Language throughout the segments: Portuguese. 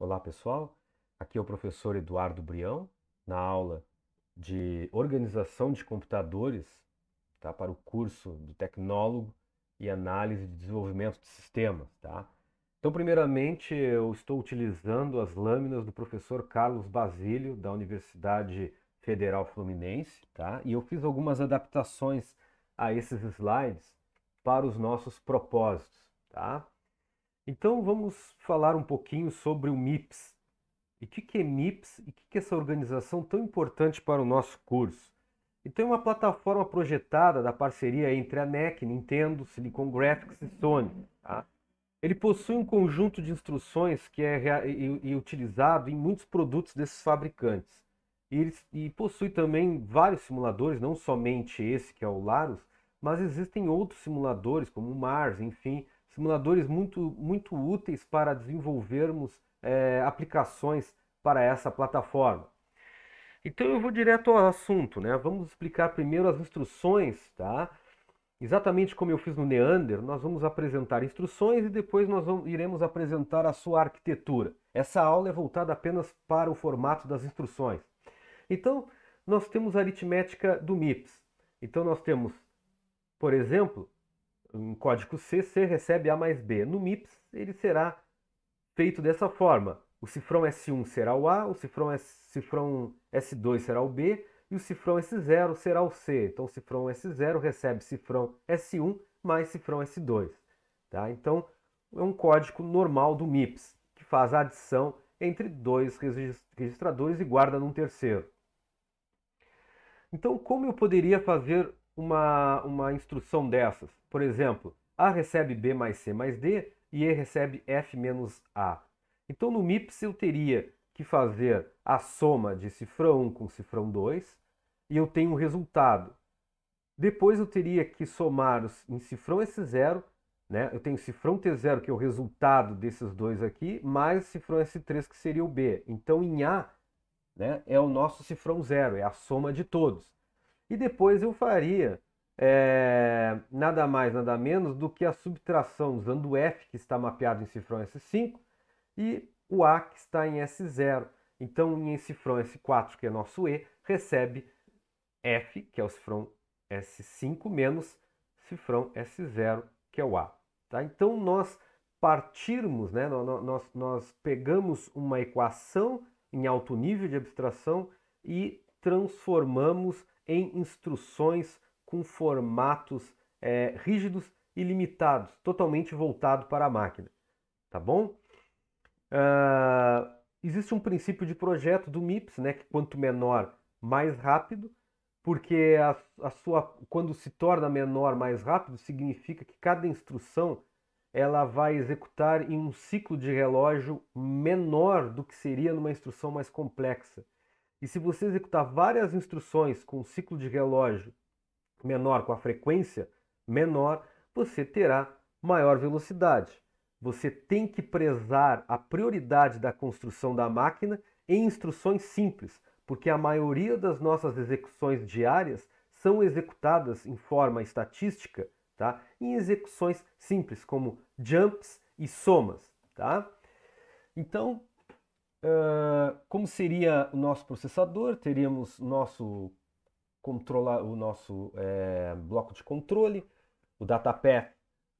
Olá pessoal, aqui é o professor Eduardo Brião, na aula de Organização de Computadores tá, para o curso do Tecnólogo e Análise de Desenvolvimento de Sistemas. Tá? Então, primeiramente, eu estou utilizando as lâminas do professor Carlos Basílio, da Universidade Federal Fluminense, tá? e eu fiz algumas adaptações a esses slides para os nossos propósitos. Tá? Então vamos falar um pouquinho sobre o MIPS. E o que, que é MIPS e o que, que é essa organização tão importante para o nosso curso? Então é uma plataforma projetada da parceria entre a NEC, Nintendo, Silicon Graphics e Sony. Tá? Ele possui um conjunto de instruções que é e, e utilizado em muitos produtos desses fabricantes. E, eles, e possui também vários simuladores, não somente esse que é o Larus, mas existem outros simuladores como o Mars, enfim, simuladores muito, muito úteis para desenvolvermos é, aplicações para essa plataforma. Então eu vou direto ao assunto, né? Vamos explicar primeiro as instruções, tá? Exatamente como eu fiz no Neander, nós vamos apresentar instruções e depois nós vamos, iremos apresentar a sua arquitetura. Essa aula é voltada apenas para o formato das instruções. Então, nós temos a aritmética do MIPS. Então, nós temos, por exemplo, um código C, C recebe A mais B. No MIPS, ele será feito dessa forma. O cifrão S1 será o A, o cifrão, S, cifrão S2 será o B e o cifrão S0 será o C. Então, o cifrão S0 recebe cifrão S1 mais cifrão S2. Tá? Então, é um código normal do MIPS, que faz a adição entre dois registradores e guarda num terceiro. Então, como eu poderia fazer uma, uma instrução dessas. Por exemplo, A recebe B mais C mais D e E recebe F menos A. Então no MIPS eu teria que fazer a soma de cifrão 1 com cifrão 2 e eu tenho o um resultado. Depois eu teria que somar os, em cifrão esse zero, né? eu tenho cifrão T0 que é o resultado desses dois aqui, mais cifrão S3 que seria o B. Então em A né, é o nosso cifrão zero, é a soma de todos. E depois eu faria é, nada mais, nada menos do que a subtração usando o F, que está mapeado em cifrão S5, e o A, que está em S0. Então, em cifrão S4, que é nosso E, recebe F, que é o cifrão S5, menos cifrão S0, que é o A. Tá? Então, nós partirmos, né? nós, nós pegamos uma equação em alto nível de abstração e transformamos em instruções com formatos é, rígidos e limitados, totalmente voltado para a máquina. Tá bom? Uh, existe um princípio de projeto do MIPS, né, que quanto menor, mais rápido, porque a, a sua, quando se torna menor, mais rápido, significa que cada instrução ela vai executar em um ciclo de relógio menor do que seria numa instrução mais complexa. E se você executar várias instruções com um ciclo de relógio menor, com a frequência menor, você terá maior velocidade. Você tem que prezar a prioridade da construção da máquina em instruções simples, porque a maioria das nossas execuções diárias são executadas em forma estatística, tá? Em execuções simples como jumps e somas, tá? Então, Uh, como seria o nosso processador? Teríamos nosso controla, o nosso é, bloco de controle, o datapath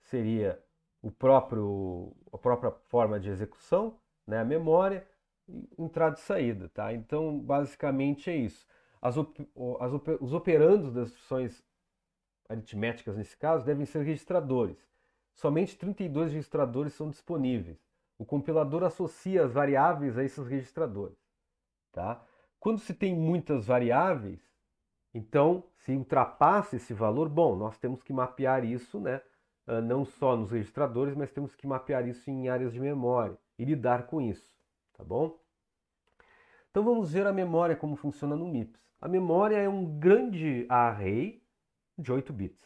seria o próprio, a própria forma de execução, né, a memória, entrada e saída, tá? Então, basicamente é isso. As, op, as op, os operandos das instruções aritméticas, nesse caso, devem ser registradores. Somente 32 registradores são disponíveis o compilador associa as variáveis a esses registradores. Tá? Quando se tem muitas variáveis, então se ultrapassa esse valor, bom, nós temos que mapear isso, né? Ah, não só nos registradores, mas temos que mapear isso em áreas de memória e lidar com isso, tá bom? Então vamos ver a memória como funciona no MIPS. A memória é um grande array de 8 bits,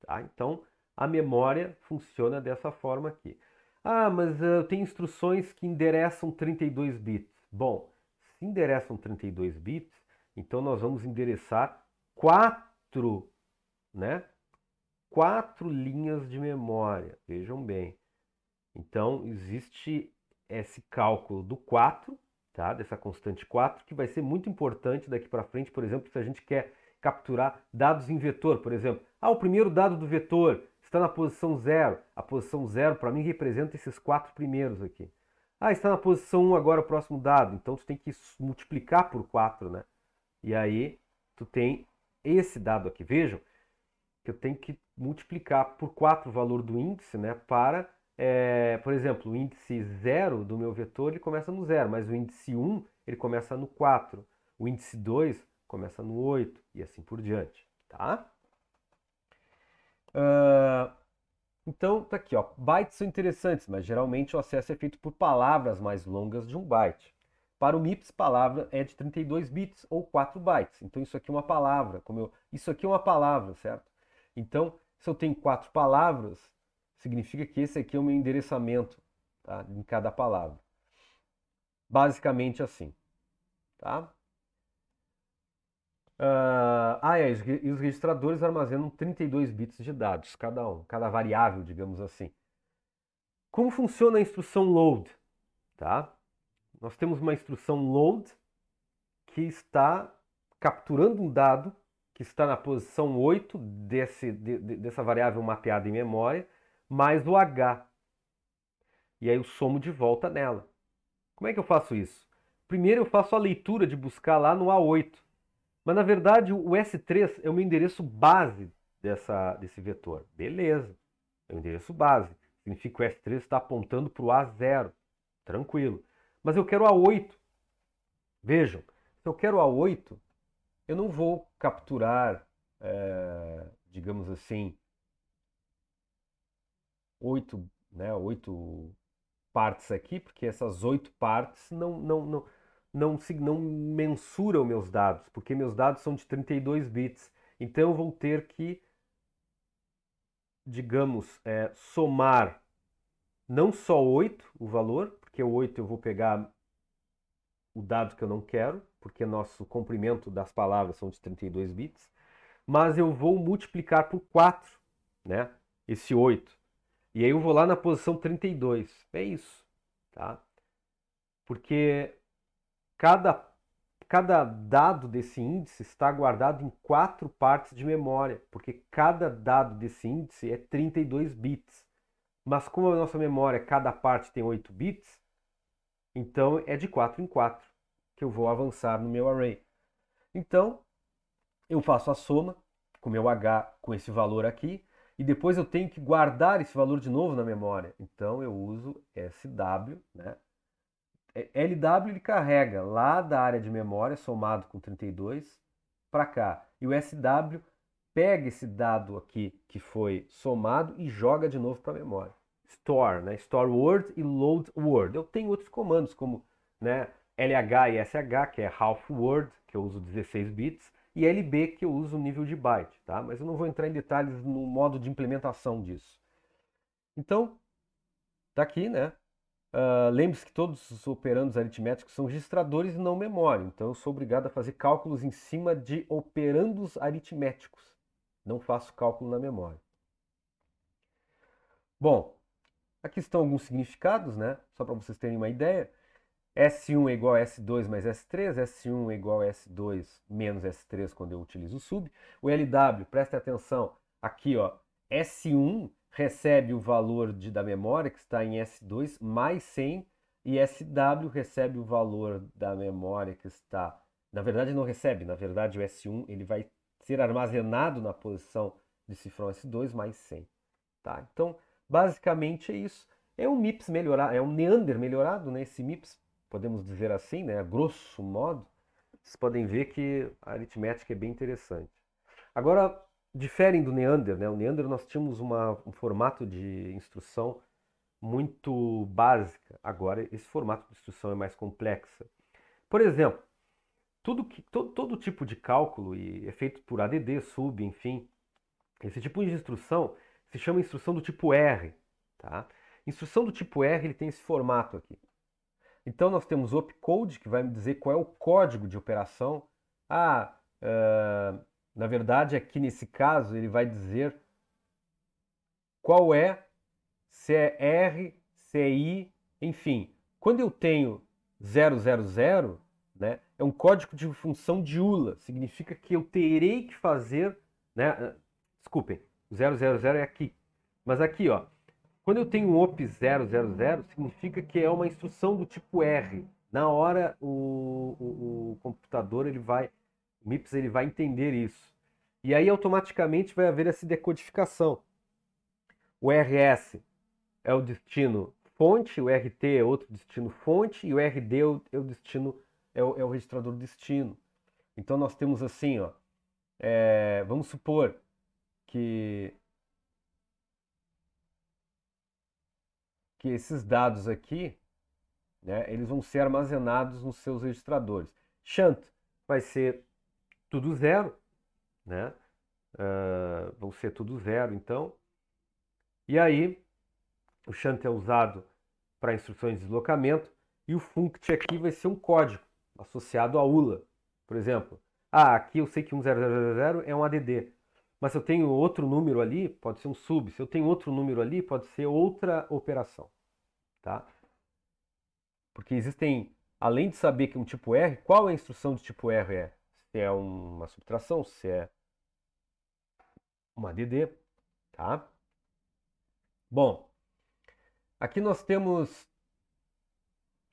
tá? Então a memória funciona dessa forma aqui. Ah, mas eh, eu tenho instruções que endereçam 32 bits. Bom, se endereçam 32 bits, então nós vamos endereçar quatro, né? Quatro linhas de memória. Vejam bem. Então existe esse cálculo do 4, tá? Dessa constante 4, que vai ser muito importante daqui para frente, por exemplo, se a gente quer capturar dados em vetor, por exemplo, ah, o primeiro dado do vetor está na posição 0. A posição 0 para mim representa esses quatro primeiros aqui. Ah, está na posição 1 um agora o próximo dado. Então tu tem que multiplicar por 4, né? E aí tu tem esse dado aqui. Vejam que eu tenho que multiplicar por 4 o valor do índice, né? Para, é, por exemplo, o índice 0 do meu vetor ele começa no 0, mas o índice 1 um, ele começa no 4. O índice 2 começa no 8 e assim por diante, tá? Uh, então, tá aqui, ó. Bytes são interessantes, mas geralmente o acesso é feito por palavras mais longas de um byte. Para o MIPS, palavra é de 32 bits ou 4 bytes. Então, isso aqui é uma palavra. Como eu, isso aqui é uma palavra, certo? Então, se eu tenho quatro palavras, significa que esse aqui é o meu endereçamento tá? em cada palavra. Basicamente assim. Tá? Uh, ah, é, e os registradores armazenam 32 bits de dados, cada um, cada variável, digamos assim. Como funciona a instrução load? Tá? Nós temos uma instrução load que está capturando um dado que está na posição 8 desse, de, de, dessa variável mapeada em memória, mais o H. E aí eu somo de volta nela. Como é que eu faço isso? Primeiro eu faço a leitura de buscar lá no A8 mas na verdade o S3 é o meu endereço base dessa, desse vetor. Beleza, é o endereço base. Significa que o S3 está apontando para o A0. Tranquilo. Mas eu quero A8. Vejam, se eu quero A8, eu não vou capturar, é, digamos assim, 8, né, 8 partes aqui, porque essas oito partes não, não, não, não, não mensuram meus dados, porque meus dados são de 32 bits. Então eu vou ter que, digamos, é, somar não só 8 o valor, porque o 8 eu vou pegar o dado que eu não quero, porque nosso comprimento das palavras são de 32 bits, mas eu vou multiplicar por 4, né? Esse 8. E aí eu vou lá na posição 32. É isso, tá? Porque Cada, cada dado desse índice está guardado em quatro partes de memória, porque cada dado desse índice é 32 bits. Mas como a nossa memória, cada parte tem 8 bits, então é de 4 em 4 que eu vou avançar no meu array. Então, eu faço a soma com meu h com esse valor aqui, e depois eu tenho que guardar esse valor de novo na memória. Então eu uso SW, né? LW ele carrega lá da área de memória, somado com 32, para cá. E o SW pega esse dado aqui que foi somado e joga de novo para a memória. Store, né? Store word e load word. Eu tenho outros comandos como né, LH e SH, que é half word, que eu uso 16 bits, e LB, que eu uso nível de byte, tá? Mas eu não vou entrar em detalhes no modo de implementação disso. Então, tá aqui, né? Uh, Lembre-se que todos os operandos aritméticos são registradores e não memória, então eu sou obrigado a fazer cálculos em cima de operandos aritméticos. Não faço cálculo na memória. Bom, aqui estão alguns significados, né? Só para vocês terem uma ideia. S1 é igual a S2 mais S3, S1 é igual a S2 menos S3 quando eu utilizo o sub. O LW, preste atenção, aqui ó, S1 recebe o valor de, da memória, que está em S2, mais 100, e SW recebe o valor da memória que está. Na verdade, não recebe, na verdade, o S1 ele vai ser armazenado na posição de cifrão S2 mais 100. Tá? Então, basicamente é isso. É um MIPS melhorado, é um Neander melhorado, né? esse MIPS, podemos dizer assim, né? a grosso modo. Vocês podem ver que a aritmética é bem interessante. Agora, diferem do Neander, né? O Neander nós tínhamos uma, um formato de instrução muito básica. Agora esse formato de instrução é mais complexa. Por exemplo, tudo que, todo, todo tipo de cálculo e é feito por ADD, sub, enfim, esse tipo de instrução se chama instrução do tipo R, tá? Instrução do tipo R ele tem esse formato aqui. Então nós temos o opcode que vai me dizer qual é o código de operação. Ah, uh na verdade, aqui nesse caso, ele vai dizer qual é, se é R, se é I, enfim. Quando eu tenho 000, né, é um código de função de ULA, significa que eu terei que fazer, né, desculpem, 000 é aqui, mas aqui, ó, quando eu tenho um op000, significa que é uma instrução do tipo R. Na hora, o, o, o computador ele vai MIPS ele vai entender isso. E aí automaticamente vai haver essa decodificação. O RS é o destino fonte, o RT é outro destino fonte e o RD é, é o destino é o, é o registrador destino. Então nós temos assim, ó, é, vamos supor que que esses dados aqui, né, eles vão ser armazenados nos seus registradores. Shunt vai ser tudo zero, né? Uh, vão ser tudo zero, então. E aí, o shunt é usado para instruções de deslocamento e o funct aqui vai ser um código associado à ULA, por exemplo. Ah, aqui eu sei que 1000 é um ADD, mas se eu tenho outro número ali, pode ser um sub. Se eu tenho outro número ali, pode ser outra operação, tá? Porque existem, além de saber que um tipo R, qual é a instrução de tipo R é? se é uma subtração, se é uma DD, tá? Bom, aqui nós temos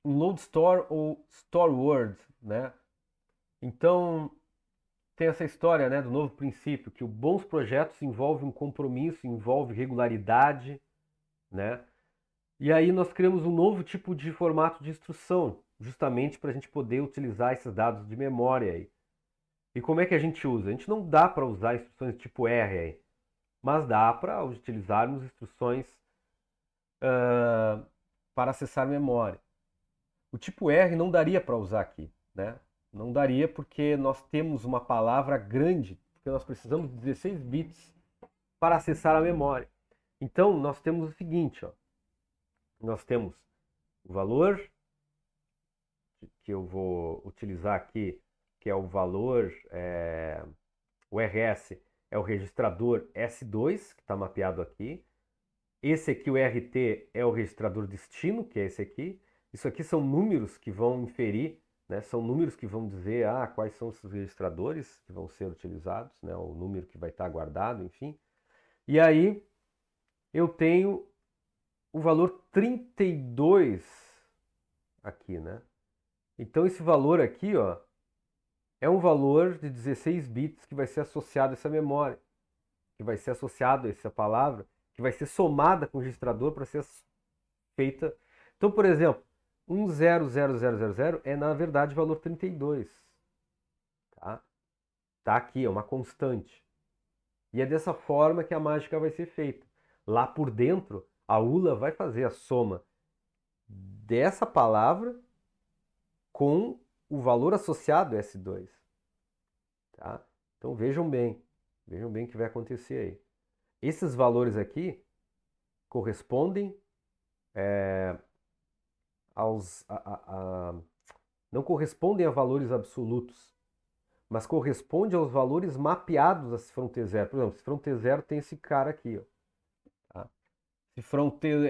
um load store ou store word, né? Então, tem essa história, né, do novo princípio, que bons projetos envolve um compromisso, envolve regularidade, né? E aí nós criamos um novo tipo de formato de instrução, justamente para a gente poder utilizar esses dados de memória aí. E como é que a gente usa? A gente não dá para usar instruções tipo R aí, mas dá para utilizarmos instruções uh, para acessar memória. O tipo R não daria para usar aqui, né? Não daria porque nós temos uma palavra grande, porque nós precisamos de 16 bits para acessar a memória. Então, nós temos o seguinte, ó. Nós temos o valor que eu vou utilizar aqui que é o valor, é, o RS é o registrador S2, que está mapeado aqui. Esse aqui, o RT, é o registrador destino, que é esse aqui. Isso aqui são números que vão inferir, né? são números que vão dizer ah, quais são os registradores que vão ser utilizados, né? o número que vai estar guardado, enfim. E aí eu tenho o valor 32 aqui, né? Então esse valor aqui, ó, é um valor de 16 bits que vai ser associado a essa memória, que vai ser associado a essa palavra, que vai ser somada com o registrador para ser feita. Então, por exemplo, 100000 é na verdade o valor 32. Tá? Tá aqui, é uma constante. E é dessa forma que a mágica vai ser feita. Lá por dentro, a ULA vai fazer a soma dessa palavra com o valor associado S2. Tá? Então vejam bem, vejam bem o que vai acontecer aí. Esses valores aqui correspondem é, aos. A, a, a, não correspondem a valores absolutos, mas correspondem aos valores mapeados a Cifrão fronte zero. Por exemplo, Cifrão fronte zero tem esse cara aqui. Ó, tá?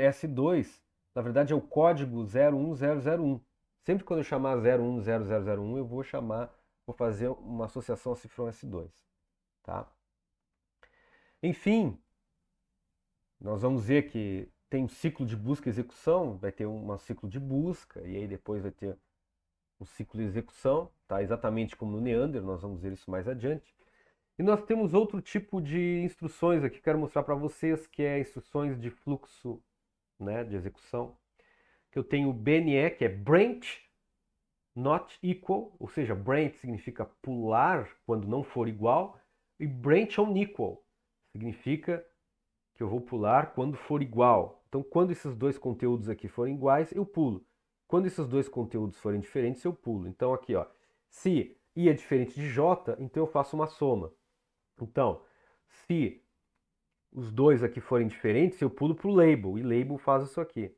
s 2 na verdade, é o código 01001. Sempre quando eu chamar 010001, eu vou chamar, vou fazer uma associação a cifrão S2, tá? Enfim, nós vamos ver que tem um ciclo de busca e execução, vai ter um, ciclo de busca, e aí depois vai ter um ciclo de execução, tá? Exatamente como no Neander, nós vamos ver isso mais adiante. E nós temos outro tipo de instruções aqui que quero mostrar para vocês, que é instruções de fluxo né, de execução que eu tenho o BNE, que é branch not equal, ou seja, branch significa pular quando não for igual, e branch é unequal significa que eu vou pular quando for igual. Então, quando esses dois conteúdos aqui forem iguais, eu pulo. Quando esses dois conteúdos forem diferentes, eu pulo. Então, aqui, ó, se i é diferente de j, então eu faço uma soma. Então, se os dois aqui forem diferentes, eu pulo para o label, e label faz isso aqui.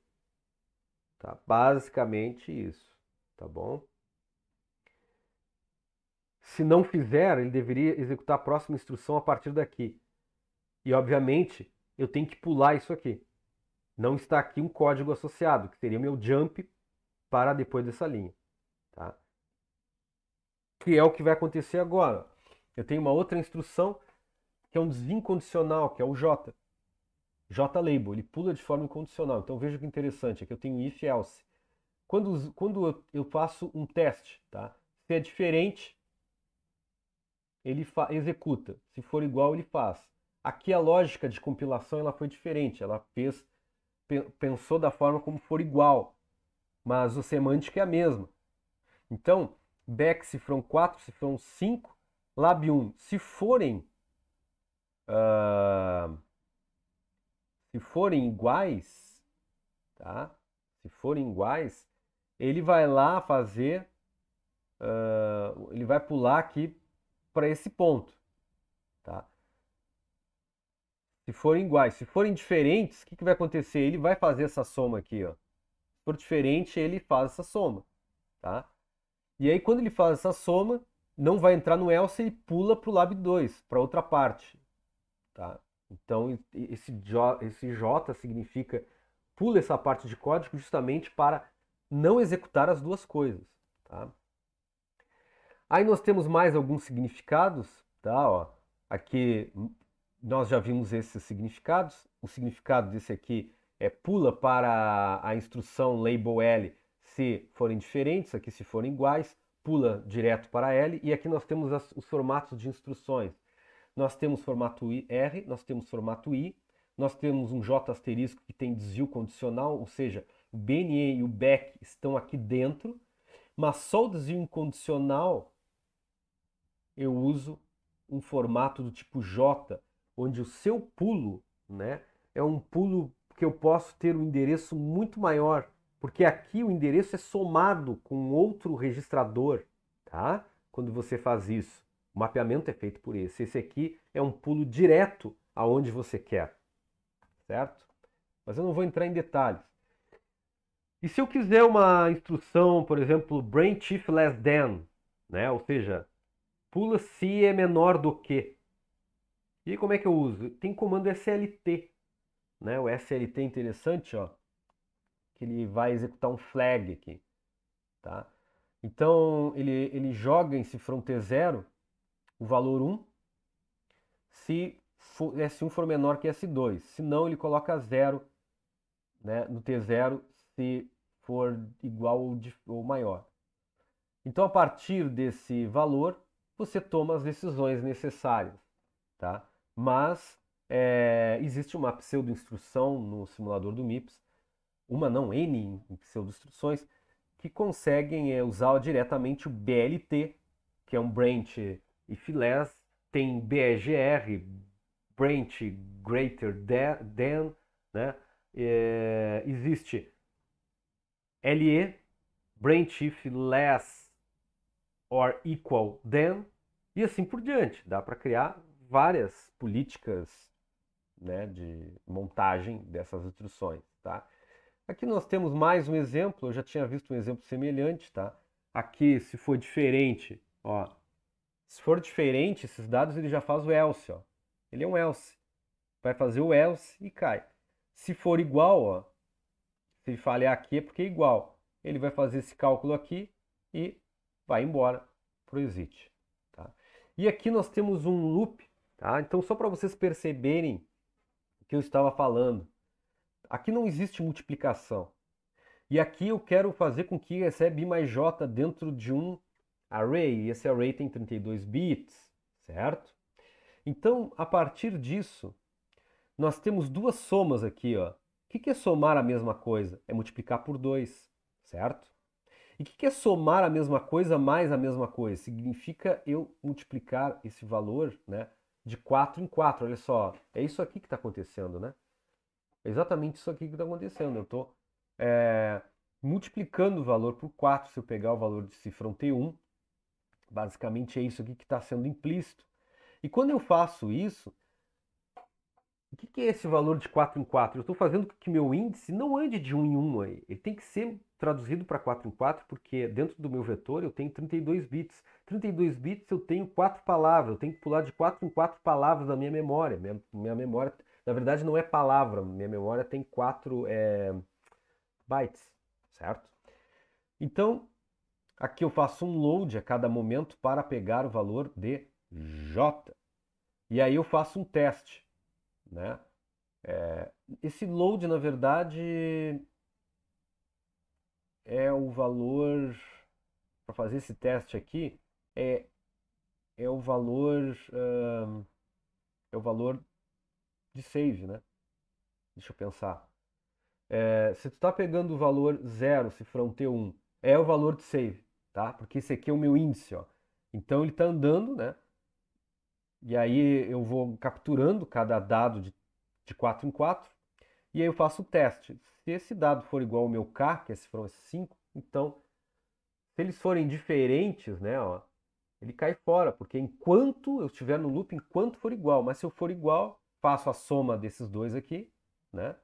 Tá? Basicamente isso, tá bom? Se não fizer, ele deveria executar a próxima instrução a partir daqui. E, obviamente, eu tenho que pular isso aqui. Não está aqui um código associado, que seria meu jump para depois dessa linha. Tá? Que é o que vai acontecer agora. Eu tenho uma outra instrução, que é um condicional que é o J. JLabel, ele pula de forma incondicional. Então veja que interessante, aqui eu tenho if else. Quando, quando eu, faço um teste, tá? se é diferente, ele executa. Se for igual, ele faz. Aqui a lógica de compilação ela foi diferente, ela fez, pe pensou da forma como for igual, mas o semântico é a mesma. Então, back se 4, se 5, lab 1, se forem uh, se forem iguais, tá? Se forem iguais, ele vai lá fazer, uh, ele vai pular aqui para esse ponto, tá? Se forem iguais, se forem diferentes, o que, que vai acontecer? Ele vai fazer essa soma aqui, ó. Se for diferente, ele faz essa soma, tá? E aí quando ele faz essa soma, não vai entrar no else e pula para o lab 2, para outra parte, tá? Então, esse J, esse J significa pula essa parte de código justamente para não executar as duas coisas. Tá? Aí nós temos mais alguns significados. Tá? Ó, aqui nós já vimos esses significados. O significado desse aqui é pula para a instrução label L se forem diferentes, aqui se forem iguais, pula direto para L. E aqui nós temos as, os formatos de instruções nós temos formato R, nós temos formato I, nós temos um J asterisco que tem desvio condicional, ou seja, o BNE e o BEC estão aqui dentro, mas só o desvio incondicional eu uso um formato do tipo J, onde o seu pulo né, é um pulo que eu posso ter um endereço muito maior, porque aqui o endereço é somado com outro registrador, tá? Quando você faz isso. O mapeamento é feito por esse. Esse aqui é um pulo direto aonde você quer, certo? Mas eu não vou entrar em detalhes. E se eu quiser uma instrução, por exemplo, brain chief less than, né? Ou seja, pula se é menor do que. E como é que eu uso? Tem comando SLT, né? O SLT é interessante, ó, que ele vai executar um flag aqui, tá? Então ele, ele joga em se fronte zero o valor 1 se for, é, S1 for menor que S2. Se não, ele coloca zero né, no T0 se for igual ou, ou maior. Então, a partir desse valor, você toma as decisões necessárias. Tá? Mas é, existe uma pseudo-instrução no simulador do MIPS, uma não, N pseudo-instruções, que conseguem é, usar diretamente o BLT, que é um branch e filés, tem BEGR, Branch Greater Than, né? É, existe LE, Branch If Less or Equal Than, e assim por diante. Dá para criar várias políticas né, de montagem dessas instruções. Tá? Aqui nós temos mais um exemplo, eu já tinha visto um exemplo semelhante. Tá? Aqui, se for diferente, ó, se for diferente, esses dados ele já faz o else, ó. Ele é um else. Vai fazer o else e cai. Se for igual, ó, se ele falhar aqui é porque é igual. Ele vai fazer esse cálculo aqui e vai embora para o exit. Tá? E aqui nós temos um loop. Tá? Então, só para vocês perceberem o que eu estava falando. Aqui não existe multiplicação. E aqui eu quero fazer com que receba é I mais J dentro de um array, e esse array tem 32 bits, certo? Então, a partir disso, nós temos duas somas aqui, ó. O que é somar a mesma coisa? É multiplicar por 2, certo? E o que é somar a mesma coisa mais a mesma coisa? Significa eu multiplicar esse valor né, de 4 em 4. Olha só, é isso aqui que está acontecendo, né? É exatamente isso aqui que está acontecendo. Eu estou eh, é, multiplicando o valor por 4. Se eu pegar o valor de cifrão T1, Basicamente é isso aqui que está sendo implícito. E quando eu faço isso, o que, que é esse valor de 4 em 4? Eu estou fazendo com que meu índice não ande de 1 em 1 aí. Ele tem que ser traduzido para 4 em 4, porque dentro do meu vetor eu tenho 32 bits. 32 bits eu tenho 4 palavras, eu tenho que pular de 4 em 4 palavras da minha memória. Minha, minha memória, na verdade, não é palavra, minha memória tem 4 é, eh, bytes, certo? Então, Aqui eu faço um load a cada momento para pegar o valor de J. E aí eu faço um teste. Né? É, esse load, na verdade, é o valor... Para fazer esse teste aqui, é, é o valor... é o valor de save, né? Deixa eu pensar. É, se tu está pegando o valor 0, cifrão T1, é o valor de save tá? Porque esse aqui é o meu índice, ó. Então ele está andando, né? E aí eu vou capturando cada dado de, de 4 em 4 e aí eu faço o teste. Se esse dado for igual ao meu K, que é esse foram 5, então se eles forem diferentes, né, ó, ele cai fora, porque enquanto eu estiver no loop, enquanto for igual, mas se eu for igual, faço a soma desses dois aqui, né?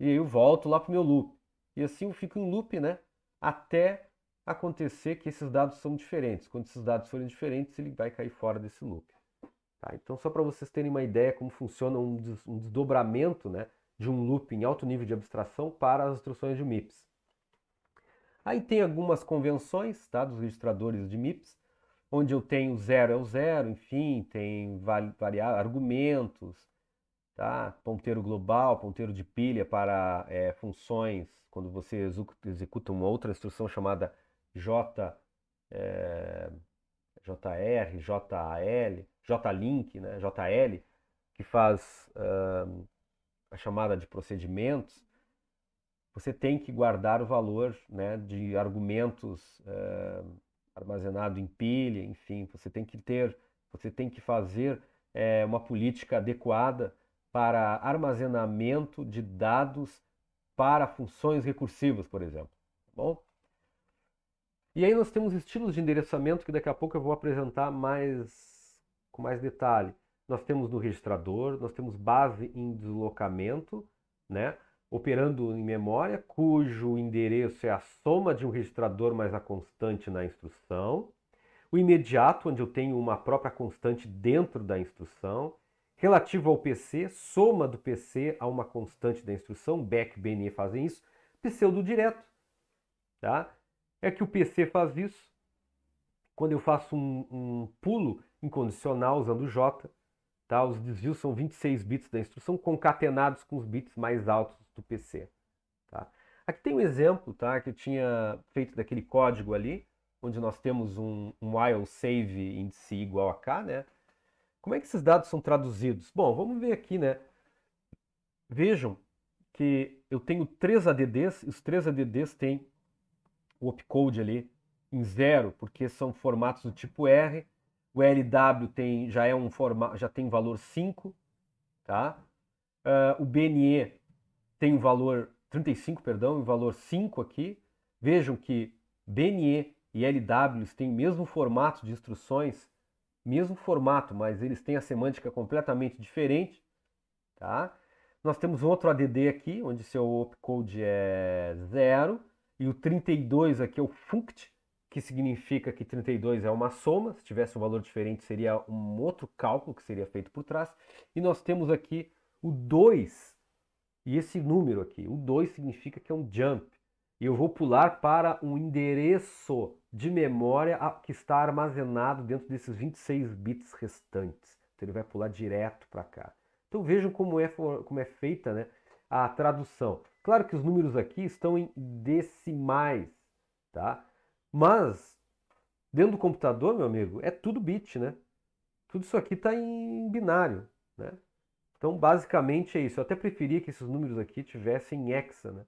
E aí eu volto lá pro meu loop. E assim eu fico em loop, né, até acontecer que esses dados são diferentes. Quando esses dados forem diferentes, ele vai cair fora desse loop. Tá? Então, só para vocês terem uma ideia como funciona um, des um desdobramento né, de um loop em alto nível de abstração para as instruções de MIPS. Aí tem algumas convenções tá, dos registradores de MIPS, onde eu tenho zero é o zero, enfim, tem variar argumentos, tá? ponteiro global, ponteiro de pilha para é, funções, quando você executa uma outra instrução chamada J, é, eh, JR, JAL, JLink, né, JL, que faz uh, a chamada de procedimentos, você tem que guardar o valor né, de argumentos uh, armazenado em pilha, enfim, você tem que ter, você tem que fazer é, uma política adequada para armazenamento de dados para funções recursivas, por exemplo. Tá bom? E aí nós temos estilos de endereçamento que daqui a pouco eu vou apresentar mais com mais detalhe. Nós temos no registrador, nós temos base em deslocamento, né? operando em memória, cujo endereço é a soma de um registrador mais a constante na instrução. O imediato, onde eu tenho uma própria constante dentro da instrução. Relativo ao PC, soma do PC a uma constante da instrução, back BNE fazem isso. Pseudo direto, tá? é que o PC faz isso. Quando eu faço um, um pulo incondicional usando o J, tá? os desvios são 26 bits da instrução concatenados com os bits mais altos do PC. Tá? Aqui tem um exemplo tá? que eu tinha feito daquele código ali, onde nós temos um, um while save índice igual a k, né? Como é que esses dados são traduzidos? Bom, vamos ver aqui, né? Vejam que eu tenho três ADDs, e os três ADDs têm o opcode ali em zero, porque são formatos do tipo R. O LW tem, já é um formato, já tem valor 5, tá? Uh, o BNE tem o um valor 35, perdão, o um valor 5 aqui. Vejam que BNE e LW têm o mesmo formato de instruções, mesmo formato, mas eles têm a semântica completamente diferente, tá? Nós temos outro ADD aqui, onde seu opcode é zero e o 32 aqui é o funct, que significa que 32 é uma soma. Se tivesse um valor diferente, seria um outro cálculo que seria feito por trás. E nós temos aqui o 2. E esse número aqui, o 2 significa que é um jump. E eu vou pular para um endereço de memória que está armazenado dentro desses 26 bits restantes. Então ele vai pular direto para cá. Então vejam como é, como é feita né, a tradução. Claro que os números aqui estão em decimais, tá? Mas, dentro do computador, meu amigo, é tudo bit, né? Tudo isso aqui está em binário, né? Então, basicamente é isso. Eu até preferia que esses números aqui tivessem hexa, né?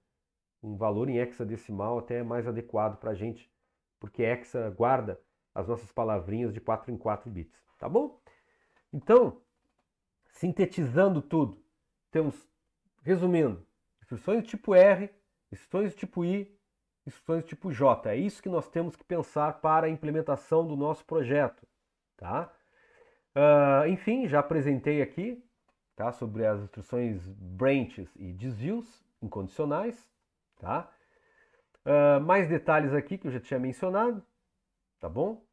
Um valor em hexadecimal até é mais adequado para a gente, porque hexa guarda as nossas palavrinhas de 4 em 4 bits, tá bom? Então, sintetizando tudo, temos, resumindo, instruções tipo R, instruções tipo I, instruções tipo J. É isso que nós temos que pensar para a implementação do nosso projeto. Tá? Uh, enfim, já apresentei aqui tá, sobre as instruções branches e desvios incondicionais. Tá? Uh, mais detalhes aqui que eu já tinha mencionado. Tá bom?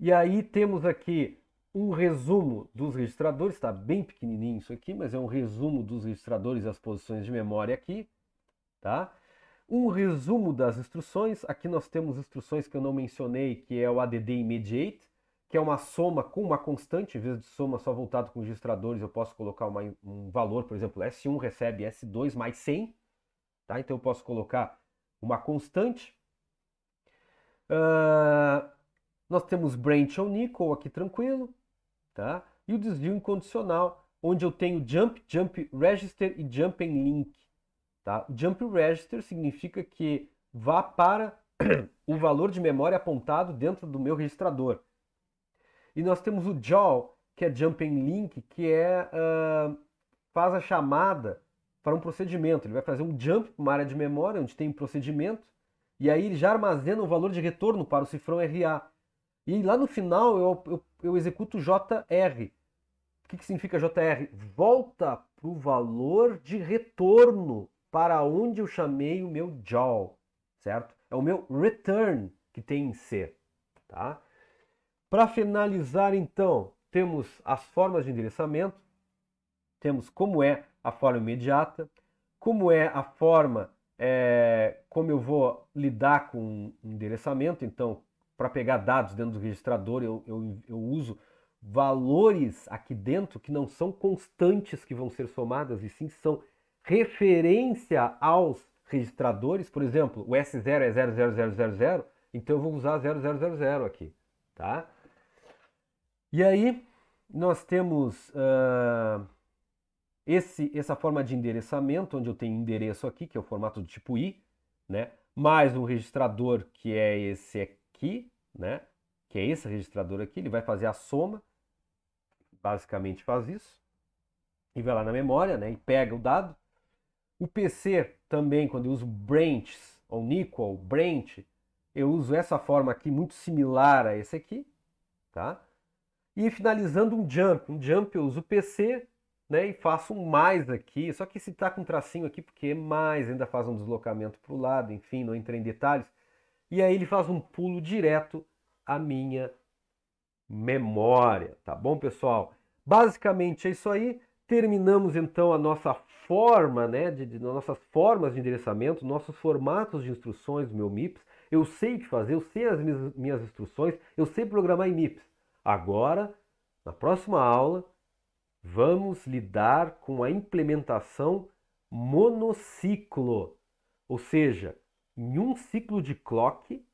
E aí temos aqui um resumo dos registradores, está bem pequenininho isso aqui, mas é um resumo dos registradores e as posições de memória aqui, tá? Um resumo das instruções, aqui nós temos instruções que eu não mencionei, que é o add immediate, que é uma soma com uma constante, em vez de soma só voltado com registradores, eu posso colocar uma, um valor, por exemplo, S1 recebe S2 mais 100, tá? Então eu posso colocar uma constante. Uh, nós temos branch ou nickel aqui tranquilo, Tá? E o desvio incondicional, onde eu tenho jump, jump register e jump em link. Tá? O jump register significa que vá para o valor de memória apontado dentro do meu registrador. E nós temos o JAW, que é Jump in Link, que é, uh, faz a chamada para um procedimento. Ele vai fazer um jump para uma área de memória, onde tem um procedimento, e aí ele já armazena o valor de retorno para o cifrão RA. E lá no final eu, eu, eu executo JR. O que, que significa JR? Volta para o valor de retorno para onde eu chamei o meu JAW, certo? É o meu return que tem em C, tá? Para finalizar, então, temos as formas de endereçamento, temos como é a forma imediata, como é a forma, é, como eu vou lidar com o endereçamento, então, para pegar dados dentro do registrador, eu, eu, eu uso valores aqui dentro que não são constantes que vão ser somadas, e sim são referência aos registradores. Por exemplo, o S0 é 00000, então eu vou usar 0000 aqui, tá? E aí nós temos uh, esse, essa forma de endereçamento, onde eu tenho endereço aqui, que é o formato do tipo I, né? mais um registrador que é esse aqui, né? Que é esse registrador aqui, ele vai fazer a soma, basicamente faz isso, e vai lá na memória, né? E pega o dado. O PC também, quando eu uso branches, ou nickel, branch, eu uso essa forma aqui, muito similar a esse aqui, tá? E finalizando um jump. Um jump eu uso PC, né? E faço um mais aqui. Só que se tá com um tracinho aqui, porque é mais, ainda faz um deslocamento para o lado, enfim, não entrei em detalhes. E aí ele faz um pulo direto à minha memória, tá bom, pessoal? Basicamente é isso aí. Terminamos então a nossa forma, né, de, de nossas formas de endereçamento, nossos formatos de instruções do meu MIPS. Eu sei o que fazer, eu sei as minhas, minhas instruções, eu sei programar em MIPS. Agora, na próxima aula, vamos lidar com a implementação monociclo, ou seja, em um ciclo de clock,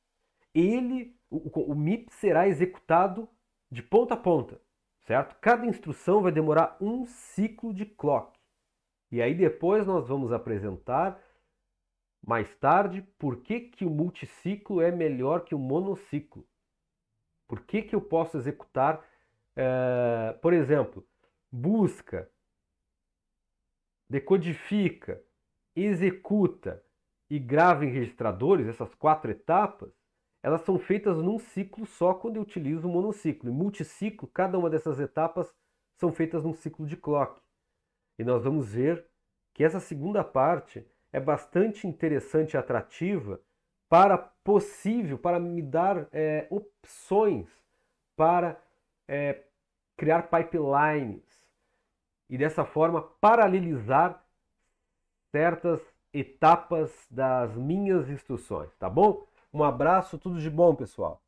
ele, o, o MIP será executado de ponta a ponta, certo? Cada instrução vai demorar um ciclo de clock. E aí depois nós vamos apresentar mais tarde por que, que o multiciclo é melhor que o monociclo. Por que, que eu posso executar, é, por exemplo, busca, decodifica, executa, e gravem registradores, essas quatro etapas, elas são feitas num ciclo só quando eu utilizo o monociclo. Em multiciclo, cada uma dessas etapas são feitas num ciclo de clock. E nós vamos ver que essa segunda parte é bastante interessante e atrativa para possível, para me dar é, opções para é, criar pipelines e dessa forma paralelizar certas etapas das minhas instruções, tá bom? Um abraço, tudo de bom, pessoal.